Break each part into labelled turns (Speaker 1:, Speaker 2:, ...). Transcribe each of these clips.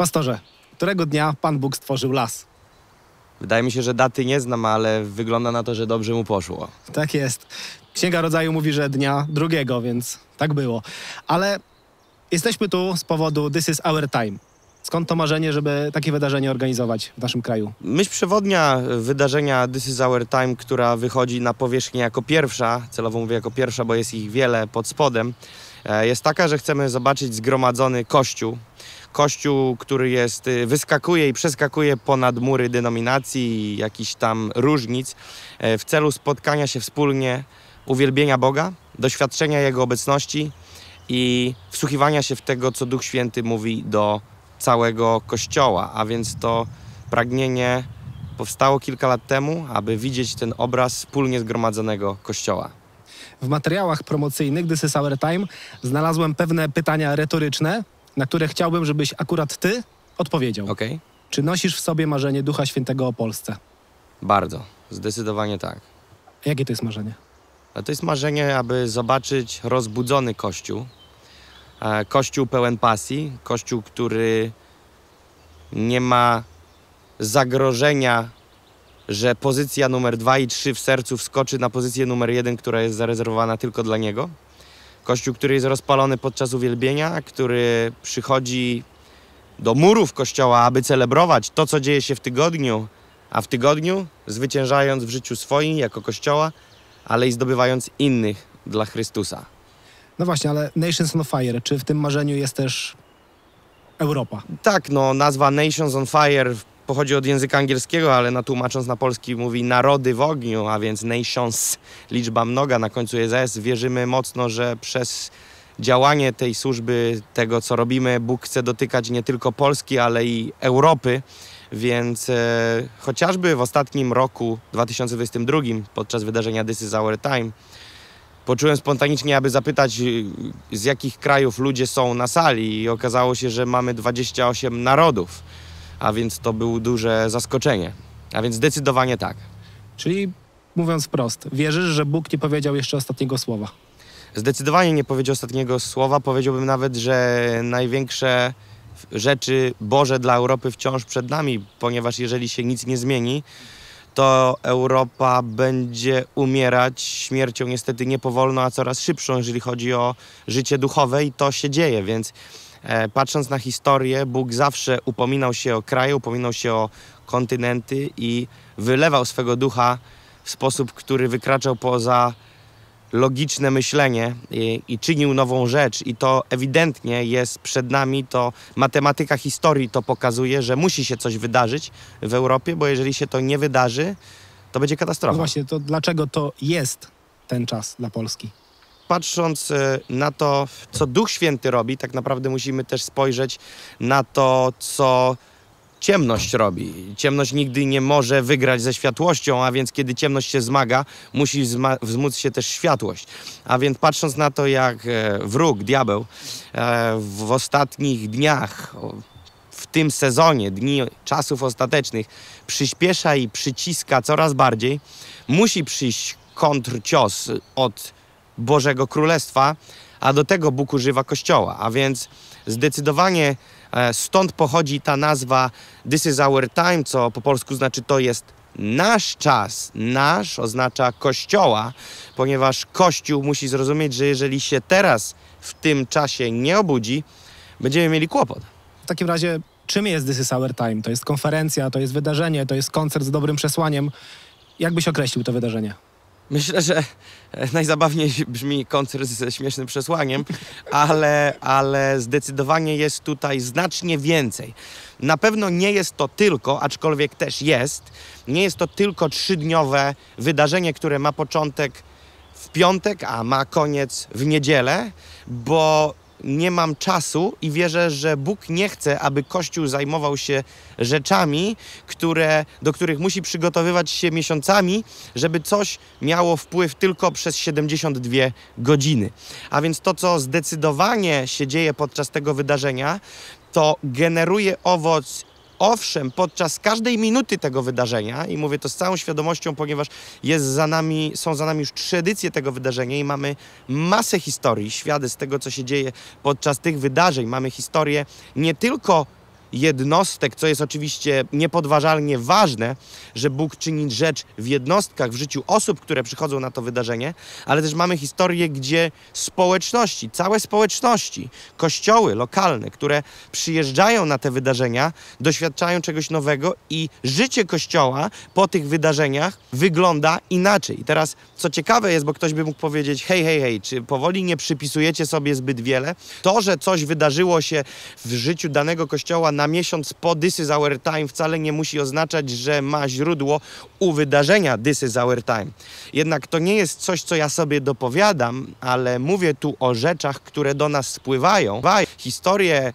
Speaker 1: Pastorze, którego dnia Pan Bóg stworzył las?
Speaker 2: Wydaje mi się, że daty nie znam, ale wygląda na to, że dobrze mu poszło.
Speaker 1: Tak jest. Księga Rodzaju mówi, że dnia drugiego, więc tak było. Ale jesteśmy tu z powodu This is our time. Skąd to marzenie, żeby takie wydarzenie organizować w naszym kraju?
Speaker 2: Myśl przewodnia wydarzenia This is Our Time, która wychodzi na powierzchnię jako pierwsza, celowo mówię jako pierwsza, bo jest ich wiele pod spodem, e, jest taka, że chcemy zobaczyć zgromadzony kościół kościół, który jest, y, wyskakuje i przeskakuje ponad mury denominacji i jakichś tam różnic e, w celu spotkania się wspólnie, uwielbienia Boga, doświadczenia Jego obecności i wsłuchiwania się w tego, co Duch Święty mówi do całego kościoła, a więc to pragnienie powstało kilka lat temu, aby widzieć ten obraz wspólnie zgromadzonego kościoła.
Speaker 1: W materiałach promocyjnych This is Our Time znalazłem pewne pytania retoryczne, na które chciałbym, żebyś akurat ty odpowiedział. Okej. Okay. Czy nosisz w sobie marzenie Ducha Świętego o Polsce?
Speaker 2: Bardzo, zdecydowanie tak. A jakie to jest marzenie? A e, to jest marzenie, aby zobaczyć rozbudzony Kościół. E, Kościół pełen pasji, Kościół, który nie ma zagrożenia, że pozycja numer dwa i trzy w sercu wskoczy na pozycję numer jeden, która jest zarezerwowana tylko dla niego. Kościół, który jest rozpalony podczas uwielbienia, który przychodzi do murów kościoła, aby celebrować to, co dzieje się w tygodniu, a w tygodniu zwyciężając w życiu swoim jako kościoła, ale i zdobywając innych dla Chrystusa.
Speaker 1: No właśnie, ale Nations on Fire, czy w tym marzeniu jest też
Speaker 2: Europa? Tak, no nazwa Nations on Fire pochodzi od języka angielskiego, ale na, tłumacząc na polski mówi narody w ogniu, a więc nations, liczba mnoga, na końcu jest S. Wierzymy mocno, że przez działanie tej służby, tego co robimy, Bóg chce dotykać nie tylko Polski, ale i Europy. Więc e, chociażby w ostatnim roku 2022 podczas wydarzenia This is Our Time poczułem spontanicznie, aby zapytać y, z jakich krajów ludzie są na sali i okazało się, że mamy 28 narodów a więc to było duże zaskoczenie. A więc zdecydowanie tak. Czyli mówiąc wprost, wierzysz, że Bóg nie powiedział jeszcze ostatniego słowa? Zdecydowanie nie powiedział ostatniego słowa. Powiedziałbym nawet, że największe rzeczy Boże dla Europy wciąż przed nami, ponieważ jeżeli się nic nie zmieni, to Europa będzie umierać śmiercią niestety niepowolną, a coraz szybszą, jeżeli chodzi o życie duchowe i to się dzieje, więc E, patrząc na historię, Bóg zawsze upominał się o kraje, upominał się o kontynenty i wylewał swego ducha w sposób, który wykraczał poza logiczne myślenie i, i, czynił nową rzecz i to ewidentnie jest przed nami, to matematyka historii to pokazuje, że musi się coś wydarzyć w Europie, bo jeżeli się to nie wydarzy, to będzie katastrofa. No właśnie,
Speaker 1: to dlaczego to jest ten czas dla Polski?
Speaker 2: patrząc y, na to, co Duch Święty robi, tak naprawdę musimy też spojrzeć na to, co ciemność robi. Ciemność nigdy nie może wygrać ze światłością, a więc kiedy ciemność się zmaga, musi wzmóc się też światłość. A więc patrząc na to, jak e, wróg, diabeł e, w ostatnich dniach, w tym sezonie, dni czasów ostatecznych, przyspiesza i przyciska coraz bardziej, musi przyjść kontrcios od Bożego Królestwa, a do tego Bóg używa Kościoła. A więc zdecydowanie e, stąd pochodzi ta nazwa This is our time, co po polsku znaczy to jest nasz czas. Nasz oznacza Kościoła, ponieważ Kościół musi zrozumieć, że jeżeli się teraz w tym czasie nie obudzi, będziemy mieli kłopot.
Speaker 1: W takim razie czym jest This is Our Time? To jest konferencja, to jest wydarzenie, to jest koncert z dobrym przesłaniem.
Speaker 2: Jak byś określił to wydarzenie? Myślę, że e, najzabawniej brzmi koncert ze śmiesznym przesłaniem, ale, ale zdecydowanie jest tutaj znacznie więcej. Na pewno nie jest to tylko, aczkolwiek też jest, nie jest to tylko trzydniowe wydarzenie, które ma początek w piątek, a ma koniec w niedzielę, bo nie mam czasu i wierzę, że Bóg nie chce, aby Kościół zajmował się rzeczami, które, do których musi przygotowywać się miesiącami, żeby coś miało wpływ tylko przez 72 godziny. A więc to, co zdecydowanie się dzieje podczas tego wydarzenia, to generuje owoc Owszem, podczas każdej minuty tego wydarzenia, i mówię to z całą świadomością, ponieważ jest za nami, są za nami już trzy edycje tego wydarzenia i mamy masę historii, świadectw tego, co się dzieje podczas tych wydarzeń. Mamy historię nie tylko jednostek, co jest oczywiście niepodważalnie ważne, że Bóg czyni rzecz w jednostkach, w życiu osób, które przychodzą na to wydarzenie, ale też mamy historię, gdzie społeczności, całe społeczności, kościoły lokalne, które przyjeżdżają na te wydarzenia, doświadczają czegoś nowego i życie kościoła po tych wydarzeniach wygląda inaczej. I teraz, co ciekawe jest, bo ktoś by mógł powiedzieć, hej, hej, hej, czy powoli nie przypisujecie sobie zbyt wiele? To, że coś wydarzyło się w życiu danego kościoła na miesiąc po This is Our Time wcale nie musi oznaczać, że ma źródło u wydarzenia This is Our Time. Jednak to nie jest coś, co ja sobie dopowiadam, ale mówię tu o rzeczach, które do nas spływają. Historie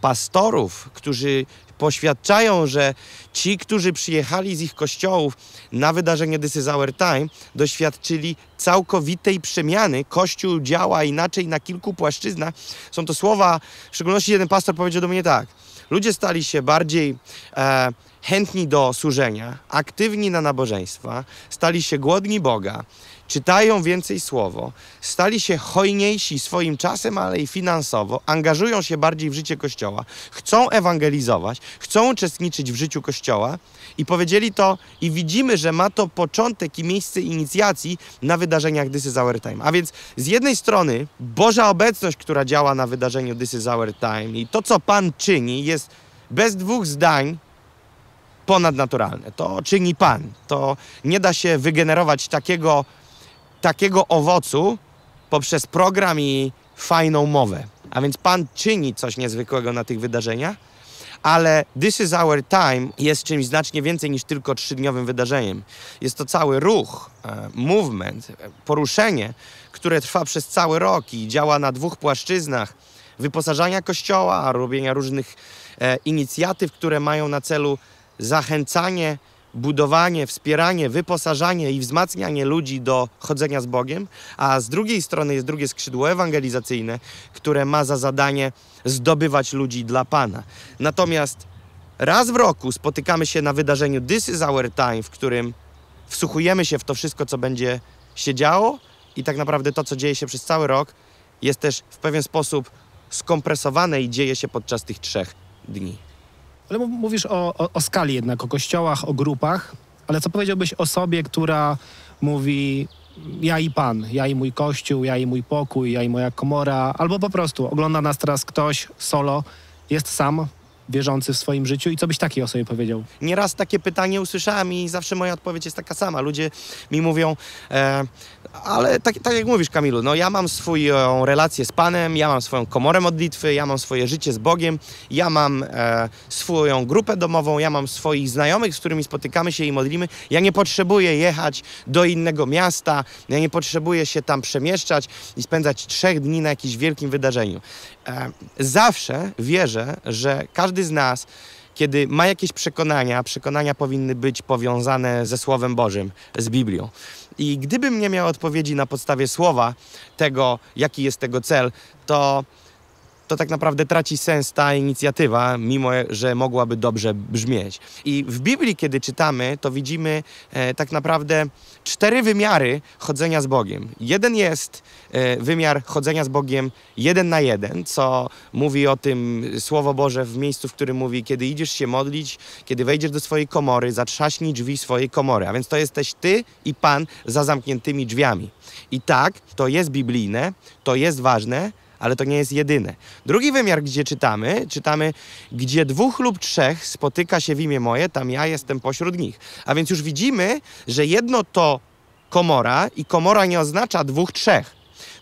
Speaker 2: pastorów, którzy poświadczają, że ci, którzy przyjechali z ich kościołów na wydarzenie This is Our Time, doświadczyli całkowitej przemiany. Kościół działa inaczej na kilku płaszczyznach. Są to słowa, w szczególności jeden pastor powiedział do mnie tak – Ludzie stali się bardziej e, chętni do służenia, aktywni na nabożeństwa, stali się głodni Boga, czytają więcej słowo, stali się hojniejsi swoim czasem, ale i finansowo, angażują się bardziej w życie Kościoła, chcą ewangelizować, chcą uczestniczyć w życiu Kościoła i powiedzieli to i widzimy, że ma to początek i miejsce inicjacji na wydarzeniach This is Our Time. A więc z jednej strony Boża obecność, która działa na wydarzeniu This is Our Time i to, co Pan czyni, jest bez dwóch zdań ponadnaturalne. To czyni Pan. To nie da się wygenerować takiego, takiego owocu poprzez program i fajną mowę. A więc Pan czyni coś niezwykłego na tych wydarzeniach, ale This is Our Time jest czymś znacznie więcej niż tylko trzydniowym wydarzeniem. Jest to cały ruch, e, movement, e, poruszenie, które trwa przez cały rok i działa na dwóch płaszczyznach wyposażania kościoła, robienia różnych e, inicjatyw, które mają na celu zachęcanie budowanie, wspieranie, wyposażanie i wzmacnianie ludzi do chodzenia z Bogiem, a z drugiej strony jest drugie skrzydło ewangelizacyjne, które ma za zadanie zdobywać ludzi dla Pana. Natomiast raz w roku spotykamy się na wydarzeniu This is Our Time, w którym wsłuchujemy się w to wszystko, co będzie się działo i tak naprawdę to, co dzieje się przez cały rok, jest też w pewien sposób skompresowane i dzieje się podczas tych trzech dni.
Speaker 1: Ale mówisz o, o, o skali jednak, o kościołach, o grupach, ale co powiedziałbyś osobie, która mówi ja i pan, ja i mój kościół, ja i mój pokój, ja i moja komora, albo po prostu ogląda nas teraz ktoś solo, jest sam, wierzący w swoim życiu i co byś takiej osobie powiedział?
Speaker 2: Nieraz takie pytanie usłyszałem i zawsze moja odpowiedź jest taka sama. Ludzie mi mówią, e, ale tak, tak, jak mówisz, Kamilu, no ja mam swoją relację z Panem, ja mam swoją komorę modlitwy, ja mam swoje życie z Bogiem, ja mam e, swoją grupę domową, ja mam swoich znajomych, z którymi spotykamy się i modlimy. Ja nie potrzebuję jechać do innego miasta, ja nie potrzebuję się tam przemieszczać i spędzać trzech dni na jakimś wielkim wydarzeniu. E, zawsze wierzę, że każdy z nas kiedy ma jakieś przekonania, przekonania powinny być powiązane ze Słowem Bożym, z Biblią. I gdybym nie miał odpowiedzi na podstawie słowa tego, jaki jest tego cel, to to tak naprawdę traci sens ta inicjatywa, mimo że mogłaby dobrze brzmieć. I w Biblii, kiedy czytamy, to widzimy e, tak naprawdę cztery wymiary chodzenia z Bogiem. Jeden jest e, wymiar chodzenia z Bogiem jeden na jeden, co mówi o tym Słowo Boże w miejscu, w którym mówi, kiedy idziesz się modlić, kiedy wejdziesz do swojej komory, zatrzaśnij drzwi swojej komory. A więc to jesteś ty i Pan za zamkniętymi drzwiami. I tak, to jest biblijne, to jest ważne, ale to nie jest jedyne. Drugi wymiar, gdzie czytamy, czytamy, gdzie dwóch lub trzech spotyka się w imię moje, tam ja jestem pośród nich. A więc już widzimy, że jedno to komora i komora nie oznacza dwóch, trzech.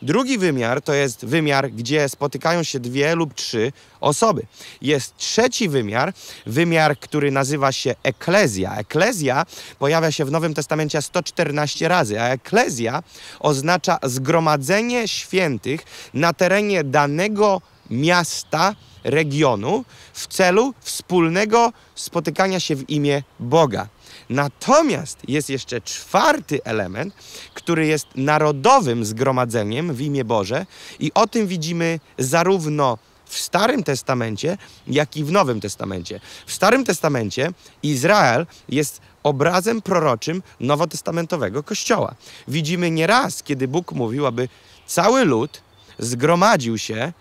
Speaker 2: Drugi wymiar to jest wymiar, gdzie spotykają się dwie lub trzy osoby. Jest trzeci wymiar, wymiar, który nazywa się eklezja. Eklezja pojawia się w Nowym Testamencie 114 razy, a eklezja oznacza zgromadzenie świętych na terenie danego miasta, regionu w celu wspólnego spotykania się w imię Boga. Natomiast jest jeszcze czwarty element, który jest narodowym zgromadzeniem w imię Boże, i o tym widzimy zarówno w Starym Testamencie, jak i w Nowym Testamencie. W Starym Testamencie Izrael jest obrazem proroczym nowotestamentowego Kościoła. Widzimy nieraz, kiedy Bóg mówił, aby cały lud zgromadził się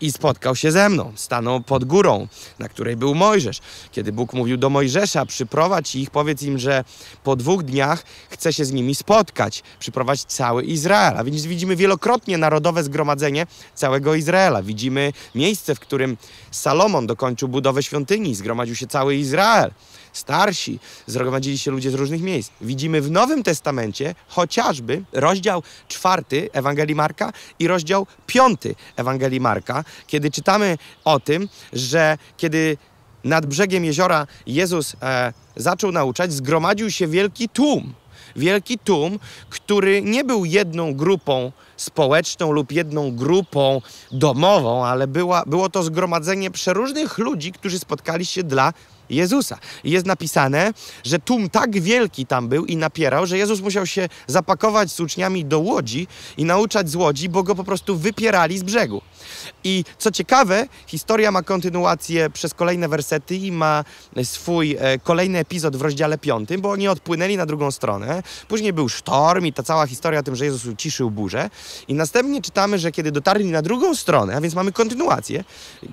Speaker 2: i spotkał się ze mną. Stanął pod górą, na której był Mojżesz. Kiedy Bóg mówił do Mojżesza, przyprowadź ich, powiedz im, że po dwóch dniach chce się z nimi spotkać. Przyprowadź cały Izrael. A więc widzimy wielokrotnie narodowe zgromadzenie całego Izraela. Widzimy miejsce, w którym Salomon dokończył budowę świątyni, zgromadził się cały Izrael starsi, zgromadzili się ludzie z różnych miejsc. Widzimy w Nowym Testamencie chociażby rozdział czwarty Ewangelii Marka i rozdział piąty Ewangelii Marka, kiedy czytamy o tym, że kiedy nad brzegiem jeziora Jezus e, zaczął nauczać, zgromadził się wielki tłum. Wielki tłum, który nie był jedną grupą społeczną lub jedną grupą domową, ale była, było to zgromadzenie przeróżnych ludzi, którzy spotkali się dla Jezusa. I jest napisane, że tłum tak wielki tam był i napierał, że Jezus musiał się zapakować z uczniami do łodzi i nauczać z łodzi, bo go po prostu wypierali z brzegu. I co ciekawe, historia ma kontynuację przez kolejne wersety i ma swój e, kolejny epizod w rozdziale 5, bo oni odpłynęli na drugą stronę. Później był sztorm i ta cała historia o tym, że Jezus uciszył burzę. I następnie czytamy, że kiedy dotarli na drugą stronę, a więc mamy kontynuację,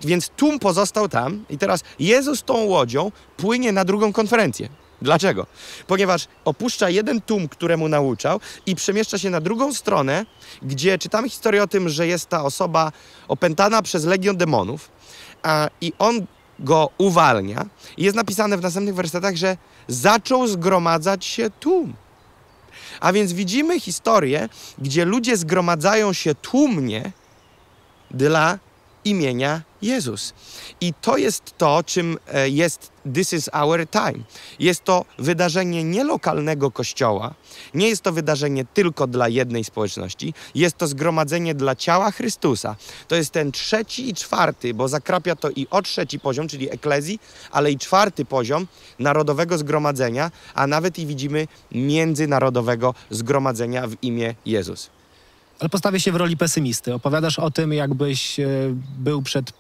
Speaker 2: więc tłum pozostał tam i teraz Jezus tą łodzią płynie na drugą konferencję. Dlaczego? Ponieważ opuszcza jeden tłum, któremu nauczał, i przemieszcza się na drugą stronę, gdzie czytamy historię o tym, że jest ta osoba opętana przez legion demonów, a, i on go uwalnia. I jest napisane w następnych wersetach, że zaczął zgromadzać się tłum. A więc widzimy historię, gdzie ludzie zgromadzają się tłumnie dla imienia Jezus. I to jest to, czym e, jest This is our time. Jest to wydarzenie nielokalnego kościoła, nie jest to wydarzenie tylko dla jednej społeczności, jest to zgromadzenie dla ciała Chrystusa. To jest ten trzeci i czwarty, bo zakrapia to i o trzeci poziom, czyli eklezji, ale i czwarty poziom narodowego zgromadzenia, a nawet i widzimy międzynarodowego zgromadzenia w imię Jezus. Ale postawię się w roli
Speaker 1: pesymisty. Opowiadasz o tym, jakbyś e, był przed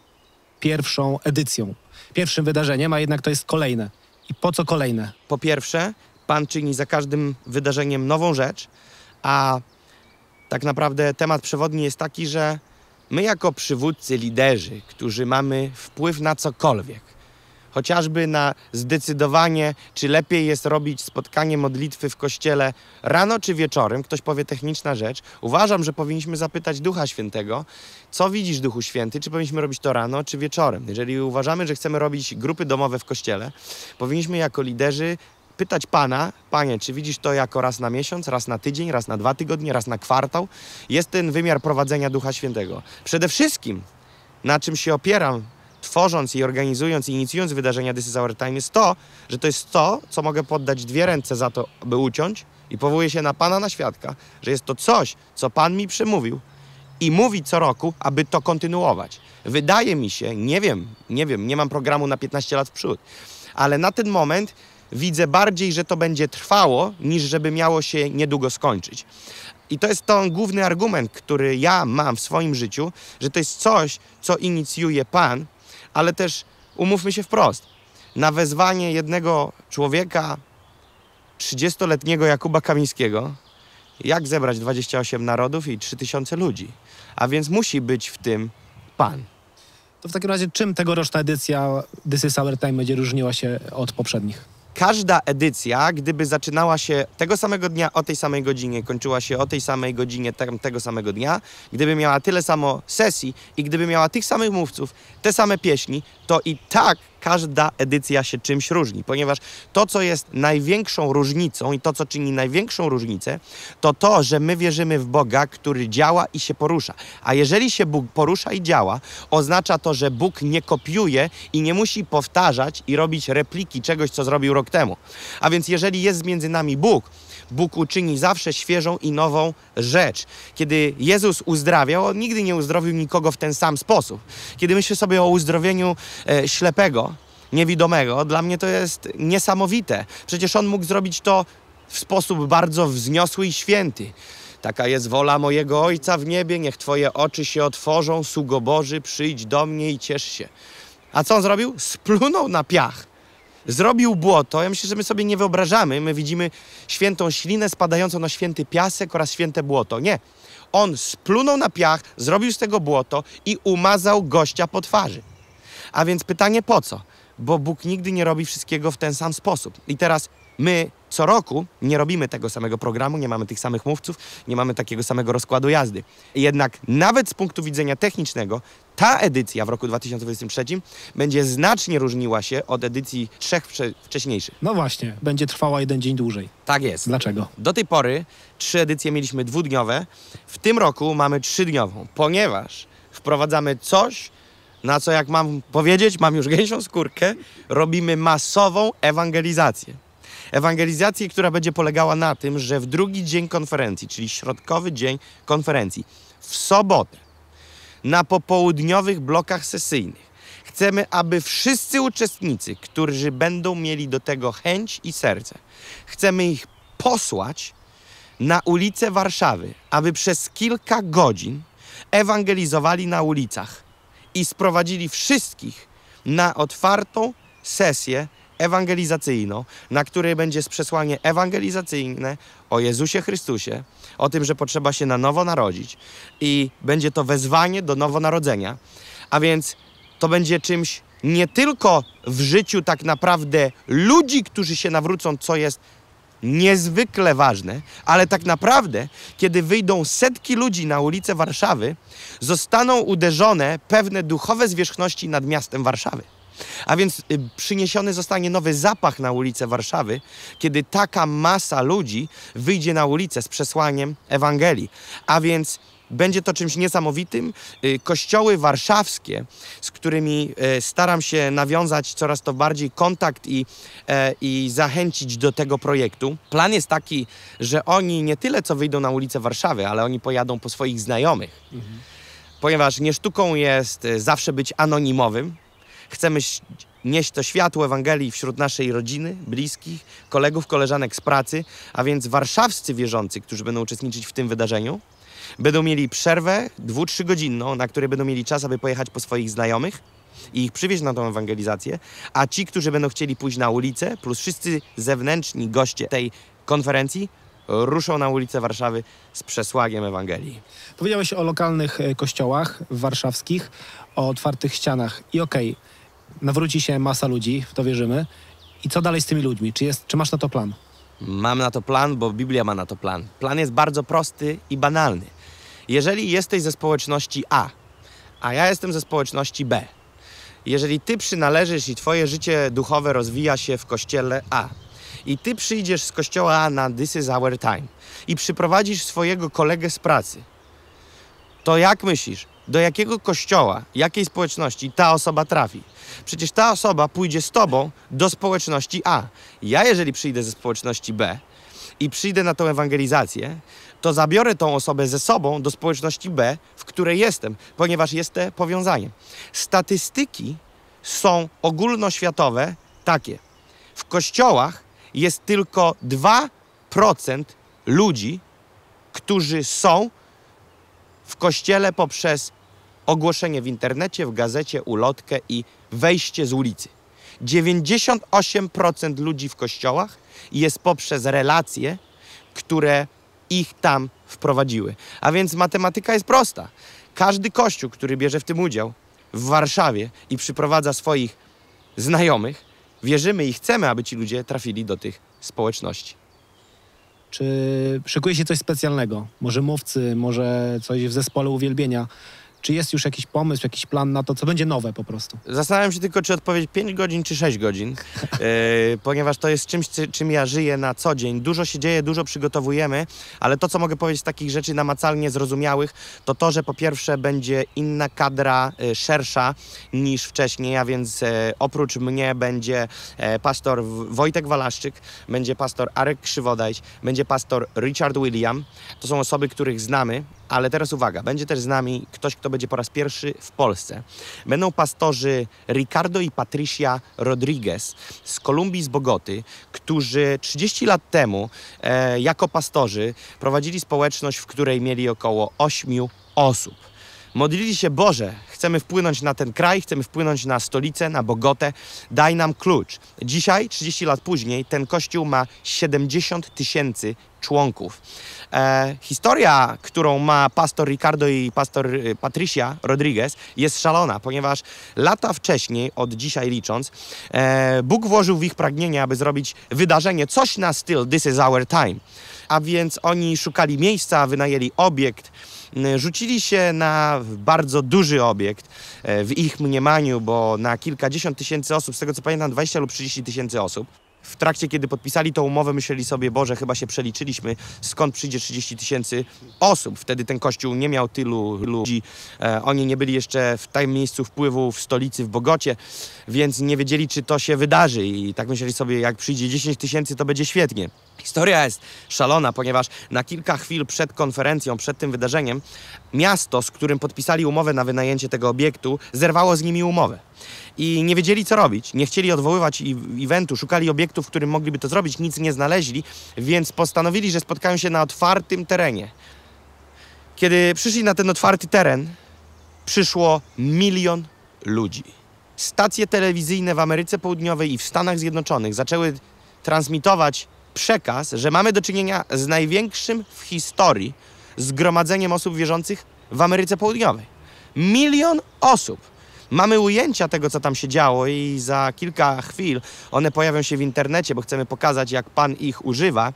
Speaker 1: pierwszą edycją, pierwszym wydarzeniem, a jednak to jest kolejne. I po co kolejne?
Speaker 2: Po pierwsze, pan czyni za każdym wydarzeniem nową rzecz, a tak naprawdę temat przewodni jest taki, że my jako przywódcy, liderzy, którzy mamy wpływ na cokolwiek, chociażby na zdecydowanie, czy lepiej jest robić spotkanie modlitwy w kościele rano czy wieczorem, ktoś powie techniczna rzecz, uważam, że powinniśmy zapytać Ducha Świętego, co widzisz Duchu Święty, czy powinniśmy robić to rano czy wieczorem. Jeżeli uważamy, że chcemy robić grupy domowe w kościele, powinniśmy jako liderzy pytać Pana, Panie, czy widzisz to jako raz na miesiąc, raz na tydzień, raz na dwa tygodnie, raz na kwartał? Jest ten wymiar prowadzenia Ducha Świętego. Przede wszystkim, na czym się opieram tworząc i organizując i inicjując wydarzenia This is Our Time jest to, że to jest to, co mogę poddać dwie ręce za to, by uciąć i powołuję się na Pana, na świadka, że jest to coś, co Pan mi przymówił i mówi co roku, aby to kontynuować. Wydaje mi się, nie wiem, nie wiem, nie mam programu na 15 lat w przód, ale na ten moment widzę bardziej, że to będzie trwało, niż żeby miało się niedługo skończyć. I to jest ten główny argument, który ja mam w swoim życiu, że to jest coś, co inicjuje Pan, ale też umówmy się wprost. Na wezwanie jednego człowieka, 30-letniego Jakuba Kamińskiego, jak zebrać 28 narodów i 3000 ludzi? A więc musi być w tym Pan.
Speaker 1: To w takim razie czym tegoroczna edycja This is Our Time będzie różniła się od poprzednich?
Speaker 2: każda edycja, gdyby zaczynała się tego samego dnia, o tej samej godzinie, kończyła się o tej samej godzinie tego samego dnia, gdyby miała tyle samo sesji i gdyby miała tych samych mówców, te same pieśni, to i tak każda edycja się czymś różni, ponieważ to, co jest największą różnicą i to, co czyni największą różnicę, to to, że my wierzymy w Boga, który działa i się porusza. A jeżeli się Bóg porusza i działa, oznacza to, że Bóg nie kopiuje i nie musi powtarzać i robić repliki czegoś, co zrobił rok temu. A więc jeżeli jest między nami Bóg, Bóg uczyni zawsze świeżą i nową rzecz. Kiedy Jezus uzdrawiał, on nigdy nie uzdrowił nikogo w ten sam sposób. Kiedy myślę sobie o uzdrowieniu e, ślepego, niewidomego, dla mnie to jest niesamowite. Przecież on mógł zrobić to w sposób bardzo wzniosły i święty. Taka jest wola mojego Ojca w niebie, niech Twoje oczy się otworzą, sługo Boży, przyjdź do mnie i ciesz się. A co on zrobił? Splunął na piach zrobił błoto. Ja myślę, że my sobie nie wyobrażamy. My widzimy świętą ślinę spadającą na święty piasek oraz święte błoto. Nie. On splunął na piach, zrobił z tego błoto i umazał gościa po twarzy. A więc pytanie po co? Bo Bóg nigdy nie robi wszystkiego w ten sam sposób. I teraz My co roku nie robimy tego samego programu, nie mamy tych samych mówców, nie mamy takiego samego rozkładu jazdy. Jednak nawet z punktu widzenia technicznego ta edycja w roku 2023 będzie znacznie różniła się od edycji trzech wcześniejszych.
Speaker 1: No właśnie, będzie trwała jeden dzień dłużej. Tak jest. Dlaczego?
Speaker 2: Do tej pory trzy edycje mieliśmy dwudniowe, w tym roku mamy trzydniową, ponieważ wprowadzamy coś, na co jak mam powiedzieć, mam już gęsią skórkę, robimy masową ewangelizację. Ewangelizacji, która będzie polegała na tym, że w drugi dzień konferencji, czyli środkowy dzień konferencji, w sobotę, na popołudniowych blokach sesyjnych, chcemy, aby wszyscy uczestnicy, którzy będą mieli do tego chęć i serce, chcemy ich posłać na ulice Warszawy, aby przez kilka godzin ewangelizowali na ulicach i sprowadzili wszystkich na otwartą sesję ewangelizacyjną, na której będzie przesłanie ewangelizacyjne o Jezusie Chrystusie, o tym, że potrzeba się na nowo narodzić i będzie to wezwanie do nowonarodzenia. A więc to będzie czymś nie tylko w życiu tak naprawdę ludzi, którzy się nawrócą, co jest niezwykle ważne, ale tak naprawdę, kiedy wyjdą setki ludzi na ulice Warszawy, zostaną uderzone pewne duchowe zwierzchności nad miastem Warszawy. A więc y, przyniesiony zostanie nowy zapach na ulicę Warszawy, kiedy taka masa ludzi wyjdzie na ulicę z przesłaniem Ewangelii. A więc będzie to czymś niesamowitym. Y, kościoły warszawskie, z którymi y, staram się nawiązać coraz to bardziej kontakt i, e, i zachęcić do tego projektu. Plan jest taki, że oni nie tyle co wyjdą na ulicę Warszawy, ale oni pojadą po swoich znajomych. Mhm. Ponieważ nie sztuką jest zawsze być anonimowym, Chcemy nieść to światło Ewangelii wśród naszej rodziny, bliskich, kolegów, koleżanek z pracy, a więc warszawscy wierzący, którzy będą uczestniczyć w tym wydarzeniu, będą mieli przerwę dwu, trzy godzinną, na której będą mieli czas, aby pojechać po swoich znajomych i ich przywieźć na tą ewangelizację, a ci, którzy będą chcieli pójść na ulicę, plus wszyscy zewnętrzni goście tej konferencji, ruszą na ulice Warszawy z przesłagiem Ewangelii.
Speaker 1: Powiedziałeś o lokalnych e, kościołach warszawskich, o otwartych ścianach i okej, okay nawróci się masa ludzi, w to wierzymy. I co dalej z tymi ludźmi? Czy, jest, czy masz na to plan?
Speaker 2: Mam na to plan, bo Biblia ma na to plan. Plan jest bardzo prosty i banalny. Jeżeli jesteś ze społeczności A, a ja jestem ze społeczności B, jeżeli ty przynależysz i twoje życie duchowe rozwija się w kościele A, i ty przyjdziesz z kościoła A na This is our time i przyprowadzisz swojego kolegę z pracy, to jak myślisz, do jakiego kościoła, jakiej społeczności ta osoba trafi. Przecież ta osoba pójdzie z tobą do społeczności A. Ja, jeżeli przyjdę ze społeczności B i przyjdę na tą ewangelizację, to zabiorę tą osobę ze sobą do społeczności B, w której jestem, ponieważ jest to powiązanie. Statystyki są ogólnoświatowe takie. W kościołach jest tylko 2% ludzi, którzy są w kościele poprzez ogłoszenie w internecie, w gazecie, ulotkę i wejście z ulicy. 98% ludzi w kościołach jest poprzez relacje, które ich tam wprowadziły. A więc matematyka jest prosta. Każdy kościół, który bierze w tym udział w Warszawie i przyprowadza swoich znajomych, wierzymy i chcemy, aby ci ludzie trafili do tych społeczności.
Speaker 1: Czy szykuje się coś specjalnego? Może mówcy, może coś w zespole uwielbienia? Czy jest już jakiś pomysł, jakiś plan na to, co będzie nowe po prostu?
Speaker 2: Zastanawiam się tylko, czy odpowiedź 5 godzin, czy 6 godzin, yy, ponieważ to jest czymś, czym ja żyję na co dzień. Dużo się dzieje, dużo przygotowujemy, ale to, co mogę powiedzieć z takich rzeczy namacalnie zrozumiałych, to to, że po pierwsze będzie inna kadra, e, szersza niż wcześniej, a więc e, oprócz mnie będzie pastor Wojtek Walaszczyk, będzie pastor Arek Krzywodajś, będzie pastor Richard William. To są osoby, których znamy, ale teraz uwaga, będzie też z nami ktoś, kto będzie po raz pierwszy w Polsce. Będą pastorzy Ricardo i Patricia Rodriguez z Kolumbii, z Bogoty, którzy 30 lat temu e, jako pastorzy prowadzili społeczność, w której mieli około 8 osób. Modlili się Boże, chcemy wpłynąć na ten kraj, chcemy wpłynąć na stolicę, na Bogotę, daj nam klucz. Dzisiaj, 30 lat później, ten kościół ma 70 tysięcy członków. E, historia, którą ma pastor Ricardo i pastor y, Patricia Rodriguez jest szalona, ponieważ lata wcześniej, od dzisiaj licząc, e, Bóg włożył w ich pragnienie, aby zrobić wydarzenie, coś na styl This is our time. A więc oni szukali miejsca, wynajęli obiekt, E, rzucili się na bardzo duży obiekt e, w ich mniemaniu, bo na kilkadziesiąt tysięcy osób, z tego co pamiętam 20 lub 30 tysięcy osób w trakcie, kiedy podpisali tą umowę, myśleli sobie, Boże, chyba się przeliczyliśmy, skąd przyjdzie 30 tysięcy osób. Wtedy ten kościół nie miał tylu ludzi. E, oni nie byli jeszcze w tym miejscu wpływu w stolicy, w Bogocie, więc nie wiedzieli, czy to się wydarzy. I tak myśleli sobie, jak przyjdzie 10 tysięcy, to będzie świetnie. Historia jest szalona, ponieważ na kilka chwil przed konferencją, przed tym wydarzeniem, miasto, z którym podpisali umowę na wynajęcie tego obiektu, zerwało z nimi umowę i nie wiedzieli, co robić. Nie chcieli odwoływać eventu, szukali obiektów, w którym mogliby to zrobić, nic nie znaleźli, więc postanowili, że spotkają się na otwartym terenie. Kiedy przyszli na ten otwarty teren, przyszło milion ludzi. Stacje telewizyjne w Ameryce Południowej i w Stanach Zjednoczonych zaczęły transmitować przekaz, że mamy do czynienia z największym w historii zgromadzeniem osób wierzących w Ameryce Południowej. Milion osób Mamy ujęcia tego, co tam się działo i za kilka chwil one pojawią się w internecie, bo chcemy pokazać, jak Pan ich używa.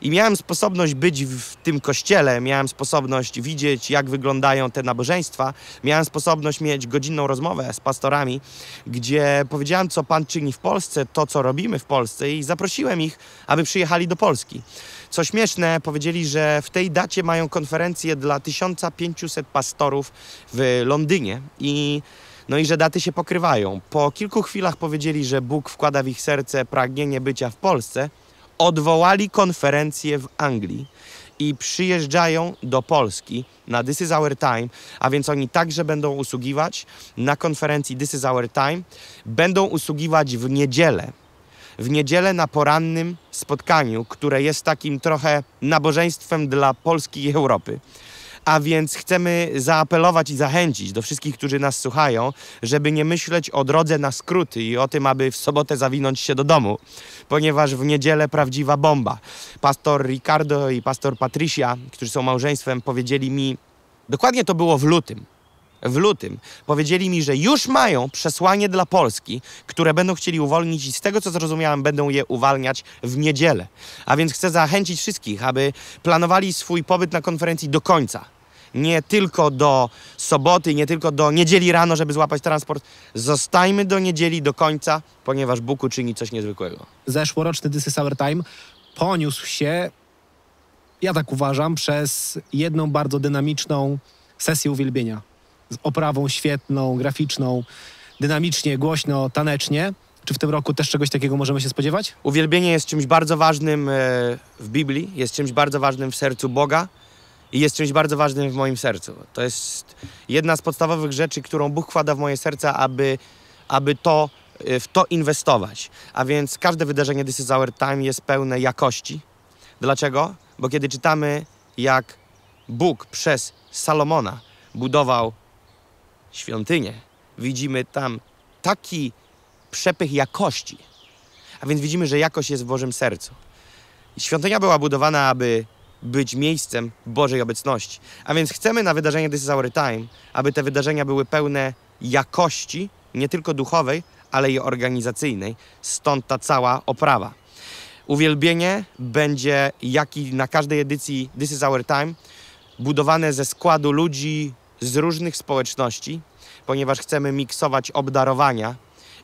Speaker 2: I miałem sposobność być w tym kościele, miałem sposobność widzieć, jak wyglądają te nabożeństwa, miałem sposobność mieć godzinną rozmowę z pastorami, gdzie powiedziałem, co Pan czyni w Polsce, to, co robimy w Polsce i zaprosiłem ich, aby przyjechali do Polski. Co śmieszne, powiedzieli, że w tej dacie mają konferencję dla 1500 pastorów w Londynie i no i że daty się pokrywają. Po kilku chwilach powiedzieli, że Bóg wkłada w ich serce pragnienie bycia w Polsce. Odwołali konferencję w Anglii i przyjeżdżają do Polski na This is Our Time, a więc oni także będą usługiwać na konferencji This is Our Time. Będą usługiwać w niedzielę. W niedzielę na porannym spotkaniu, które jest takim trochę nabożeństwem dla Polski i Europy. A więc chcemy zaapelować i zachęcić do wszystkich, którzy nas słuchają, żeby nie myśleć o drodze na skróty i o tym, aby w sobotę zawinąć się do domu, ponieważ w niedzielę prawdziwa bomba. Pastor Ricardo i pastor Patricia, którzy są małżeństwem, powiedzieli mi, dokładnie to było w lutym, w lutym powiedzieli mi, że już mają przesłanie dla Polski, które będą chcieli uwolnić i z tego co zrozumiałem, będą je uwalniać w niedzielę. A więc chcę zachęcić wszystkich, aby planowali swój pobyt na konferencji do końca nie tylko do soboty, nie tylko do niedzieli rano, żeby złapać transport. Zostajmy do niedzieli do końca, ponieważ Bóg uczyni coś niezwykłego. Zeszłoroczny This is Time poniósł się,
Speaker 1: ja tak uważam, przez jedną bardzo dynamiczną sesję uwielbienia. Z oprawą świetną, graficzną, dynamicznie, głośno, tanecznie. Czy w tym roku też czegoś takiego możemy się spodziewać?
Speaker 2: Uwielbienie jest czymś bardzo ważnym e, w Biblii, jest czymś bardzo ważnym w sercu Boga i jest czymś bardzo ważnym w moim sercu. To jest jedna z podstawowych rzeczy, którą Bóg wkłada w moje serce, aby, aby to, y, w to inwestować. A więc każde wydarzenie This is Our Time jest pełne jakości. Dlaczego? Bo kiedy czytamy, jak Bóg przez Salomona budował świątynię, widzimy tam taki przepych jakości. A więc widzimy, że jakość jest w Bożym sercu. Świątynia była budowana, aby być miejscem Bożej obecności. A więc chcemy na wydarzenie This is Our Time, aby te wydarzenia były pełne jakości, nie tylko duchowej, ale i organizacyjnej. Stąd ta cała oprawa. Uwielbienie będzie, jak i na każdej edycji This is Our Time, budowane ze składu ludzi z różnych społeczności, ponieważ chcemy miksować obdarowania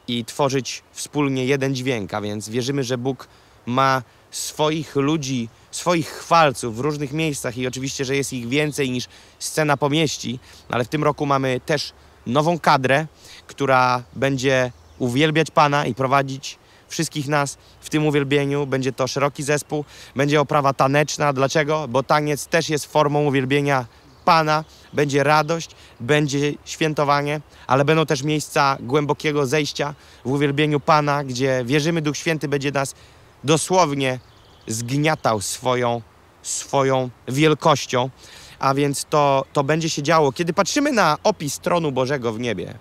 Speaker 2: i tworzyć wspólnie jeden dźwięk, a więc wierzymy, że Bóg ma swoich ludzi, swoich chwalców w różnych miejscach i oczywiście, że jest ich więcej niż scena pomieści, ale w tym roku mamy też nową kadrę, która będzie uwielbiać Pana i prowadzić wszystkich nas w tym uwielbieniu. Będzie to szeroki zespół, będzie oprawa taneczna. Dlaczego? Bo taniec też jest formą uwielbienia Pana, będzie radość, będzie świętowanie, ale będą też miejsca głębokiego zejścia w uwielbieniu Pana, gdzie wierzymy, Duch Święty będzie nas dosłownie zgniatał swoją, swoją wielkością. A więc to, to będzie się działo. Kiedy patrzymy na opis tronu Bożego w niebie,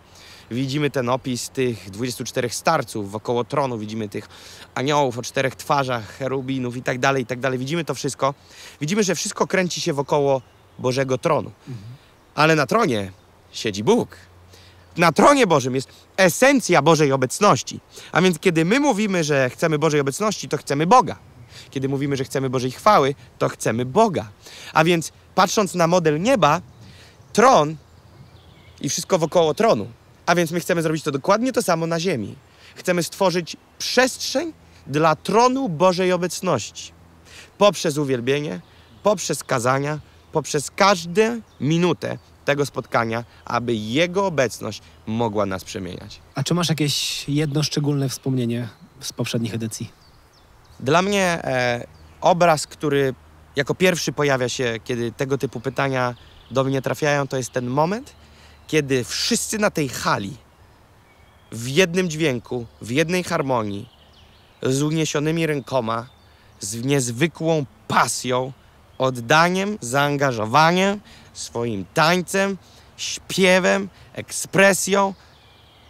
Speaker 2: widzimy ten opis tych 24 starców wokoło tronu, widzimy tych aniołów o czterech twarzach, cherubinów i tak dalej, i tak dalej. Widzimy to wszystko. Widzimy, że wszystko kręci się wokoło Bożego tronu. Mhm. Ale na tronie siedzi Bóg na tronie Bożym jest esencja Bożej obecności. A więc kiedy my mówimy, że chcemy Bożej obecności, to chcemy Boga. Kiedy mówimy, że chcemy Bożej chwały, to chcemy Boga. A więc patrząc na model nieba, tron i wszystko wokoło tronu. A więc my chcemy zrobić to dokładnie to samo na ziemi. Chcemy stworzyć przestrzeń dla tronu Bożej obecności. Poprzez uwielbienie, poprzez kazania, poprzez każdą minutę tego spotkania, aby Jego obecność mogła nas przemieniać.
Speaker 1: A czy masz jakieś jedno szczególne wspomnienie z poprzednich edycji?
Speaker 2: Dla mnie e, obraz, który jako pierwszy pojawia się, kiedy tego typu pytania do mnie trafiają, to jest ten moment, kiedy wszyscy na tej hali w jednym dźwięku, w jednej harmonii, z uniesionymi rękoma, z niezwykłą pasją, oddaniem, zaangażowaniem, swoim tańcem, śpiewem, ekspresją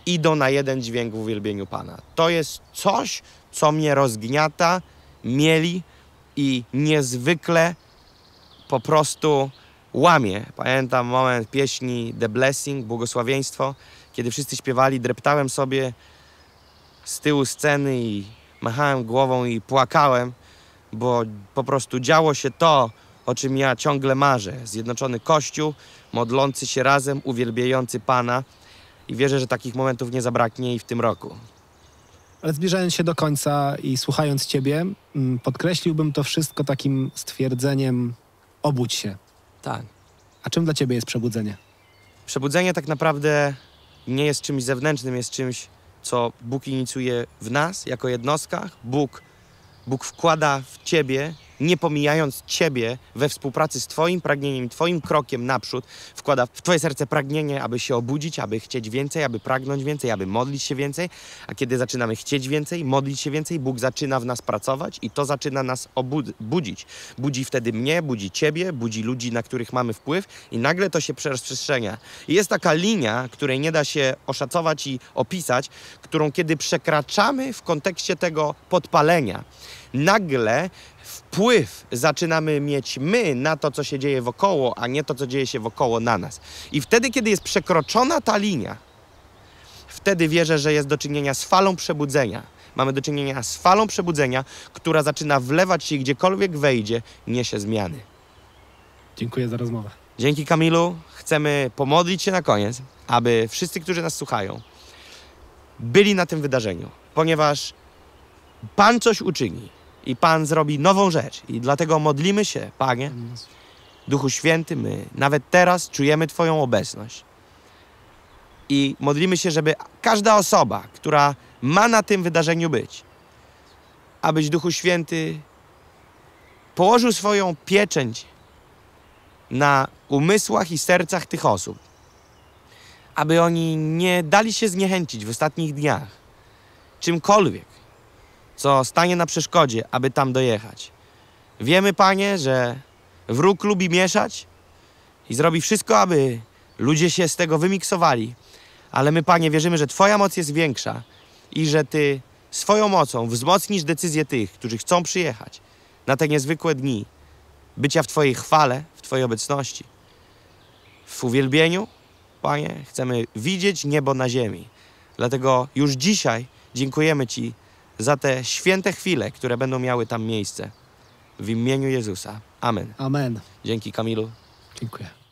Speaker 2: idą na jeden dźwięk w uwielbieniu Pana. To jest coś, co mnie rozgniata, mieli i niezwykle po prostu łamie. Pamiętam moment pieśni The Blessing, błogosławieństwo, kiedy wszyscy śpiewali, dreptałem sobie z tyłu sceny i machałem głową i płakałem, bo po prostu działo się to, o czym ja ciągle marzę. Zjednoczony Kościół, modlący się razem, uwielbiający Pana i wierzę, że takich momentów nie zabraknie i w tym roku.
Speaker 1: Ale zbliżając się do końca i słuchając Ciebie, mm, podkreśliłbym to wszystko takim stwierdzeniem obudź się. Tak. A czym dla Ciebie jest przebudzenie?
Speaker 2: Przebudzenie tak naprawdę nie jest czymś zewnętrznym, jest czymś, co Bóg inicjuje w nas jako jednostkach. Bóg, Bóg wkłada w Ciebie nie pomijając Ciebie we współpracy z Twoim pragnieniem, Twoim krokiem naprzód, wkłada w Twoje serce pragnienie, aby się obudzić, aby chcieć więcej, aby pragnąć więcej, aby modlić się więcej. A kiedy zaczynamy chcieć więcej, modlić się więcej, Bóg zaczyna w nas pracować i to zaczyna nas obudzić. Budzi wtedy mnie, budzi Ciebie, budzi ludzi, na których mamy wpływ i nagle to się przestrzenia. I jest taka linia, której nie da się oszacować i opisać, którą kiedy przekraczamy w kontekście tego podpalenia, nagle wpływ zaczynamy mieć my na to, co się dzieje wokoło, a nie to, co dzieje się wokoło na nas. I wtedy, kiedy jest przekroczona ta linia, wtedy wierzę, że jest do czynienia z falą przebudzenia. Mamy do czynienia z falą przebudzenia, która zaczyna wlewać się gdziekolwiek wejdzie, niesie zmiany. Dziękuję za rozmowę. Dzięki Kamilu. Chcemy pomodlić się na koniec, aby wszyscy, którzy nas słuchają, byli na tym wydarzeniu, ponieważ Pan coś uczyni i Pan zrobi nową rzecz. I dlatego modlimy się, Panie, Duchu Święty, my nawet teraz czujemy Twoją obecność. I modlimy się, żeby każda osoba, która ma na tym wydarzeniu być, abyś Duchu Święty położył swoją pieczęć na umysłach i sercach tych osób, aby oni nie dali się zniechęcić w ostatnich dniach czymkolwiek, co stanie na przeszkodzie, aby tam dojechać. Wiemy, panie, że wróg lubi mieszać i zrobi wszystko, aby ludzie się z tego wymiksowali. Ale my, panie, wierzymy, że twoja moc jest większa i że ty swoją mocą wzmocnisz decyzję tych, którzy chcą przyjechać na te niezwykłe dni bycia w twojej chwale, w twojej obecności. W uwielbieniu, panie, chcemy widzieć niebo na ziemi. Dlatego już dzisiaj dziękujemy ci za te święte chwile, które będą miały tam miejsce. W imieniu Jezusa. Amen. Amen. Dzięki Kamilu. Dziękuję.